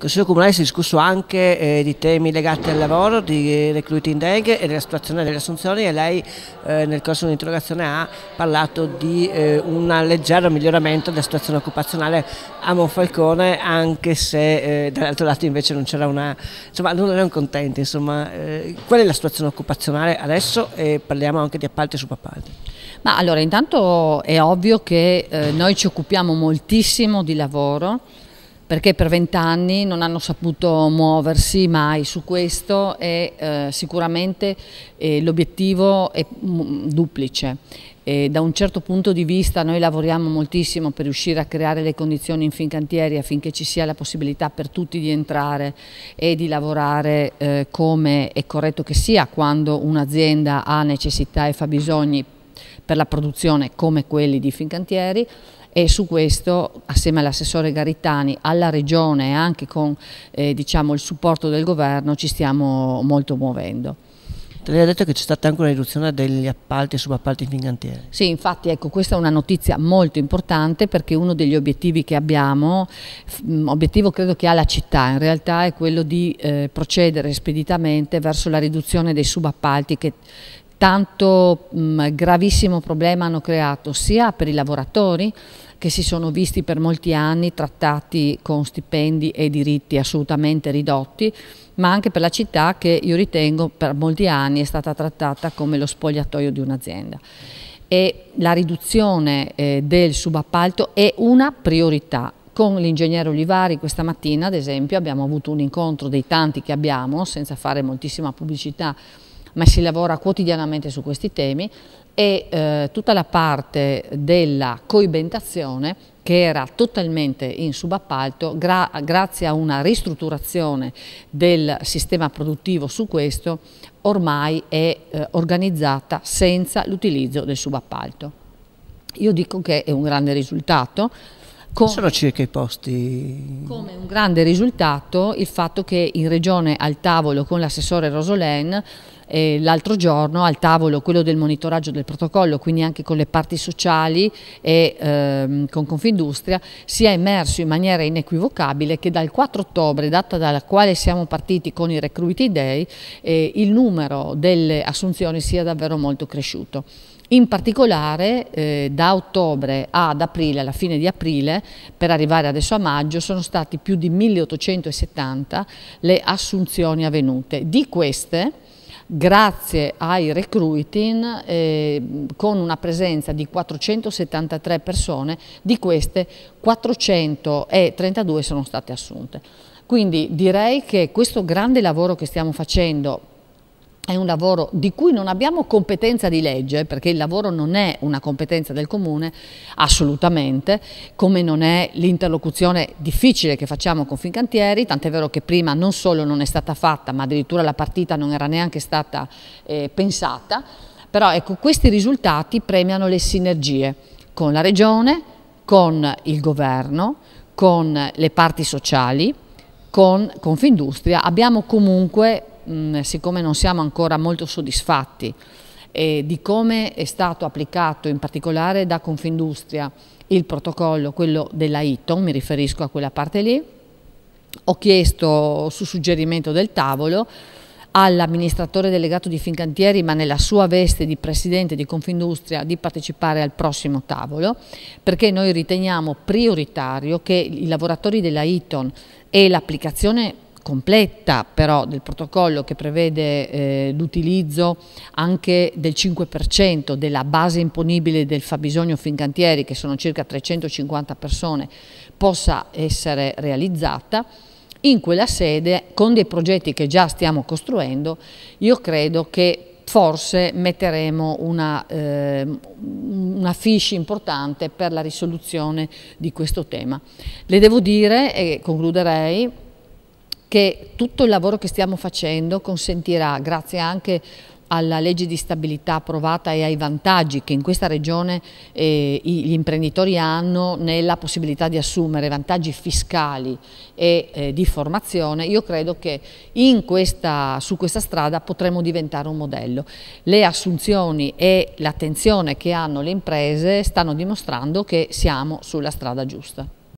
Consiglio Comunale si è discusso anche eh, di temi legati al lavoro, di recruiting day e della situazione delle assunzioni e lei eh, nel corso dell'interrogazione ha parlato di eh, un leggero miglioramento della situazione occupazionale a Monfalcone anche se eh, dall'altro lato invece non c'era una... insomma non erano contenti, insomma eh, qual è la situazione occupazionale adesso e parliamo anche di appalti e subappalti. Ma allora intanto è ovvio che eh, noi ci occupiamo moltissimo di lavoro perché per vent'anni non hanno saputo muoversi mai su questo e eh, sicuramente eh, l'obiettivo è mm, duplice. E da un certo punto di vista noi lavoriamo moltissimo per riuscire a creare le condizioni in Fincantieri affinché ci sia la possibilità per tutti di entrare e di lavorare eh, come è corretto che sia quando un'azienda ha necessità e fabbisogni per la produzione come quelli di Fincantieri e su questo assieme all'assessore Garitani, alla Regione e anche con eh, diciamo, il supporto del governo ci stiamo molto muovendo. Lei ha detto che c'è stata anche una riduzione degli appalti e subappalti in cantiere. Sì, infatti ecco, questa è una notizia molto importante perché uno degli obiettivi che abbiamo, mm, obiettivo credo che ha la città in realtà, è quello di eh, procedere speditamente verso la riduzione dei subappalti che tanto mh, mm, gravissimo problema hanno creato sia per i lavoratori che si sono visti per molti anni trattati con stipendi e diritti assolutamente ridotti, ma anche per la città che io ritengo per molti anni è stata trattata come lo spogliatoio di un'azienda. E la riduzione eh, del subappalto è una priorità con l'ingegnere Olivari questa mattina, ad esempio, abbiamo avuto un incontro dei tanti che abbiamo, senza fare moltissima pubblicità ma si lavora quotidianamente su questi temi e eh, tutta la parte della coibentazione che era totalmente in subappalto gra grazie a una ristrutturazione del sistema produttivo su questo ormai è eh, organizzata senza l'utilizzo del subappalto. Io dico che è un grande risultato, con, sono circa i posti. Come un grande risultato il fatto che in regione al tavolo con l'assessore Rosolène eh, l'altro giorno al tavolo quello del monitoraggio del protocollo, quindi anche con le parti sociali e ehm, con Confindustria, si è emerso in maniera inequivocabile che dal 4 ottobre, data dalla quale siamo partiti con i recruiti Day, eh, il numero delle assunzioni sia davvero molto cresciuto. In particolare eh, da ottobre ad aprile, alla fine di aprile, per arrivare adesso a maggio, sono stati più di 1870 le assunzioni avvenute. Di queste grazie ai recruiting eh, con una presenza di 473 persone, di queste 432 sono state assunte. Quindi direi che questo grande lavoro che stiamo facendo è un lavoro di cui non abbiamo competenza di legge, perché il lavoro non è una competenza del comune, assolutamente, come non è l'interlocuzione difficile che facciamo con Fincantieri, tant'è vero che prima non solo non è stata fatta, ma addirittura la partita non era neanche stata eh, pensata, però ecco, questi risultati premiano le sinergie con la regione, con il governo, con le parti sociali, con Confindustria, abbiamo comunque mh, mm, siccome non siamo ancora molto soddisfatti eh, di come è stato applicato in particolare da Confindustria il protocollo, quello della ITON, mi riferisco a quella parte lì, ho chiesto su suggerimento del tavolo all'amministratore delegato di Fincantieri, ma nella sua veste di presidente di Confindustria, di partecipare al prossimo tavolo, perché noi riteniamo prioritario che i lavoratori della ITON e l'applicazione completa però del protocollo che prevede eh, l'utilizzo anche del 5% della base imponibile del fabbisogno fincantieri che sono circa 350 persone possa essere realizzata in quella sede con dei progetti che già stiamo costruendo io credo che forse metteremo una, eh, una fiche importante per la risoluzione di questo tema. Le devo dire, e concluderei, che tutto il lavoro che stiamo facendo consentirà, grazie anche alla legge di stabilità approvata e ai vantaggi che in questa regione eh, gli imprenditori hanno nella possibilità di assumere vantaggi fiscali e eh, di formazione, io credo che questa, su questa strada potremo diventare un modello. Le assunzioni e l'attenzione che hanno le imprese stanno dimostrando che siamo sulla strada giusta.